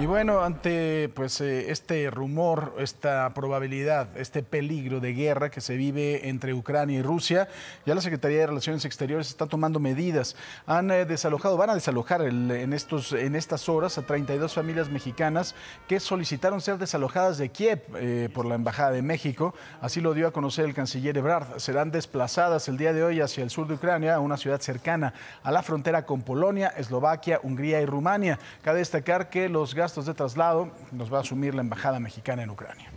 Y bueno, ante pues eh, este rumor, esta probabilidad, este peligro de guerra que se vive entre Ucrania y Rusia, ya la Secretaría de Relaciones Exteriores está tomando medidas. Han eh, desalojado, van a desalojar en estos en estas horas a 32 familias mexicanas que solicitaron ser desalojadas de Kiev eh, por la embajada de México. Así lo dio a conocer el canciller Ebrard. Serán desplazadas el día de hoy hacia el sur de Ucrania, a una ciudad cercana a la frontera con Polonia, Eslovaquia, Hungría y Rumania. Cabe destacar que los gastos estos de traslado nos va a asumir la Embajada Mexicana en Ucrania.